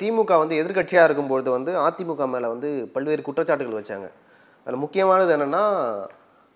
திமுக வந்து எதிர்கட்சியாக இருக்கும்பொழுது வந்து அதிமுக மேலே வந்து பல்வேறு குற்றச்சாட்டுகள் வச்சாங்க அதில் முக்கியமானது என்னென்னா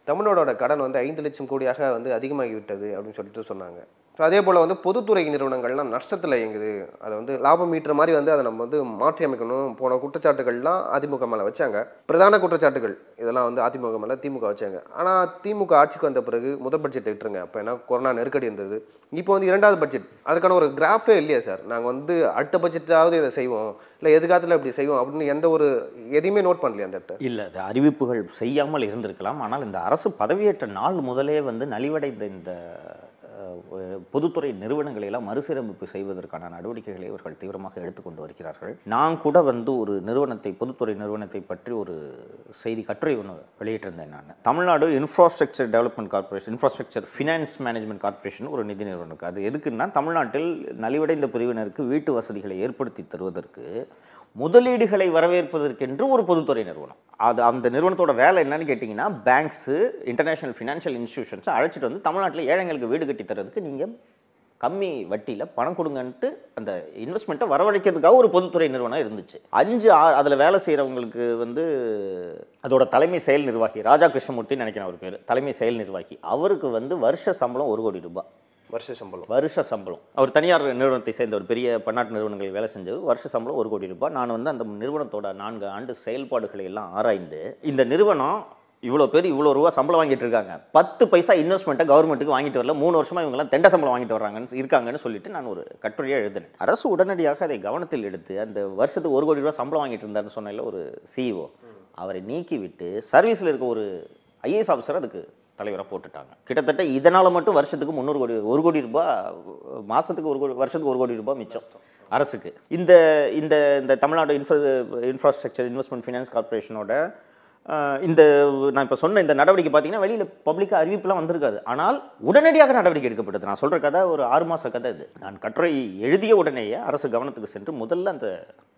தமிழோட கடன் வந்து ஐந்து லட்சம் கோடியாக வந்து அதிகமாகிவிட்டது அப்படின்னு சொல்லிட்டு சொன்னாங்க ஸோ அதே போல் வந்து பொதுத்துறை நிறுவனங்கள்லாம் நஷ்டத்தில் இயங்குது அதை வந்து லாபம் ஈட்டுற மாதிரி வந்து அதை நம்ம வந்து மாற்றி அமைக்கணும் போன குற்றச்சாட்டுகள்லாம் அதிமுக மேலே வச்சாங்க பிரதான குற்றச்சாட்டுகள் இதெல்லாம் வந்து அதிமுக மேலே திமுக வச்சாங்க ஆனால் திமுக ஆட்சிக்கு வந்த பிறகு முதல் பட்ஜெட் விட்டுருங்க அப்போ ஏன்னா கொரோனா நெருக்கடி இருந்தது இப்போ வந்து இரண்டாவது பட்ஜெட் அதுக்கான ஒரு கிராஃபே இல்லையா சார் நாங்கள் வந்து அடுத்த பட்ஜெட்டாவது இதை செய்வோம் இல்லை எதிர்காலத்தில் இப்படி செய்வோம் அப்படின்னு எந்த ஒரு எதையுமே நோட் பண்ணலையா அந்த இடத்த இல்லை அது அறிவிப்புகள் செய்யாமல் இருந்திருக்கலாம் ஆனால் இந்த அரசு பதவியேற்ற நாள் முதலே வந்து நலிவடைந்த இந்த பொதுத்துறை நிறுவனங்களை எல்லாம் மறுசீரமைப்பு செய்வதற்கான நடவடிக்கைகளை இவர்கள் தீவிரமாக எடுத்துக்கொண்டு வருகிறார்கள் நான் கூட வந்து ஒரு நிறுவனத்தை பொதுத்துறை நிறுவனத்தை பற்றி ஒரு செய்தி கட்டுரை ஒன்று வெளியிட்டிருந்தேன் நான் Tamil Nadu infrastructure development corporation infrastructure finance management corporation ஒரு நிதி நிறுவனம் அது எதுக்குன்னா தமிழ்நாட்டில் நலிவடைந்த பிரிவினருக்கு வீட்டு வசதிகளை ஏற்படுத்தி தருவதற்கு முதலீடுகளை வரவேற்பதற்கென்று ஒரு பொதுத்துறை நிறுவனம் அது அந்த நிறுவனத்தோட வேலை என்னன்னு கேட்டிங்கன்னா பேங்க்ஸு இன்டர்நேஷ்னல் ஃபினான்ஷியல் இன்ஸ்டியூஷன்ஸை அழைச்சிட்டு வந்து தமிழ்நாட்டில் ஏழைங்களுக்கு வீடு கட்டி தரதுக்கு நீங்கள் கம்மி வட்டியில் பணம் கொடுங்கன்ட்டு அந்த இன்வெஸ்ட்மெண்ட்டை வரவழைக்கிறதுக்காக ஒரு பொதுத்துறை நிறுவனம் இருந்துச்சு அஞ்சு அதில் வேலை செய்கிறவங்களுக்கு வந்து அதோட தலைமை செயல் நிர்வாகி ராஜா கிருஷ்ணமூர்த்தின்னு நினைக்கிறேன் அவர் பேர் தலைமை செயல் நிர்வாகி அவருக்கு வந்து வருஷ சம்பளம் ஒரு கோடி ரூபாய் வருஷ சம்பளம் வருஷ சம்பளம் அவர் தனியார் நிறுவனத்தை சேர்ந்த ஒரு பெரிய பன்னாட்டு நிறுவனங்கள் வேலை செஞ்சது வருஷ சம்பளம் ஒரு கோடி ரூபாய் நான் வந்து அந்த நிறுவனத்தோட நான்கு ஆண்டு செயல்பாடுகளை எல்லாம் ஆராய்ந்து இந்த நிறுவனம் இவ்வளோ பேர் இவ்வளோ ரூபா சம்பளம் வாங்கிட்டு இருக்காங்க பத்து பைசா இன்வெஸ்ட்மெண்ட்டை கவர்மெண்ட்டுக்கு வாங்கிட்டு வரல மூணு வருஷமாக இவங்கெல்லாம் தெண்ட சம்பளம் வாங்கிட்டு வராங்கன்னு இருக்காங்கன்னு சொல்லிட்டு நான் ஒரு கட்டுரையாக எழுதினேன் அரசு உடனடியாக அதை கவனத்தில் எடுத்து அந்த வருஷத்துக்கு ஒரு கோடி ரூபா சம்பளம் வாங்கிட்டு இருந்தாருன்னு சொன்னால ஒரு சிஇஓ e அவரை நீக்கிவிட்டு சர்வீஸில் இருக்க ஒரு ஐஏஎஸ் ஆஃபீஸர் அதுக்கு தலைவராக போட்டுட்டாங்க கிட்டத்தட்ட இதனால் மட்டும் வருஷத்துக்கு முந்நூறு கோடி ஒரு கோடி ரூபாய் மாதத்துக்கு ஒரு கோடி வருஷத்துக்கு ஒரு கோடி ரூபாய் மிச்சம் அரசுக்கு இந்த இந்த இந்த Tamil Nadu infra infrastructure investment finance கார்பரேஷனோட இந்த நான் இப்போ சொன்ன இந்த நடவடிக்கை பார்த்தீங்கன்னா வெளியில் பப்ளிக்காக அறிவிப்புலாம் வந்திருக்காது ஆனால் உடனடியாக நடவடிக்கை எடுக்கப்பட்டது நான் சொல்கிற கதை ஒரு ஆறு மாத கதை இது நான் கட்டுரை எழுதிய உடனேயே அரசு கவனத்துக்கு சென்று முதல்ல அந்த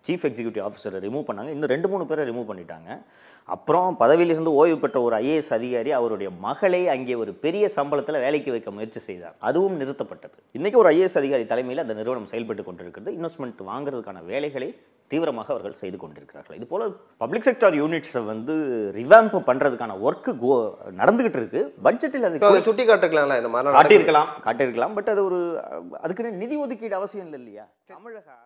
சீஃப் எக்ஸிக்யூட்டிவ் ஆஃபீஸரை ரிமூவ் பண்ணாங்க இன்னும் ரெண்டு மூணு பேரை ரிமூவ் பண்ணிட்டாங்க அப்புறம் பதவியிலிருந்து ஓய்வு பெற்ற ஒரு ஐஏஎஸ் அதிகாரி அவருடைய மகளை அங்கே ஒரு பெரிய சம்பளத்தில் வேலைக்கு வைக்க முயற்சி செய்தார் அதுவும் நிறுத்தப்பட்டது இன்றைக்கி ஒரு ஐஏஎஸ் அதிகாரி தலைமையில் அந்த நிறுவனம் செயல்பட்டு கொண்டிருக்கிறது இன்வெஸ்ட்மெண்ட் வாங்குறதுக்கான வேலைகளை தீவிரமாக அவர்கள் செய்து கொண்டிருக்கிறார்கள் இது போல் பப்ளிக் செக்டர் யூனிட்ஸை வந்து ரிவாம்ப் பண்ணுறதுக்கான ஒர்க்கு கோ நடந்துகிட்டு இருக்கு பட்ஜெட்டில் அது சுட்டி காட்டிருக்கலாம் இந்த மாதிரி காட்டியிருக்கலாம் காட்டியிருக்கலாம் பட் அது ஒரு அதுக்குன்னு நிதி ஒதுக்கீடு அவசியம் இல்லை இல்லையா தமிழக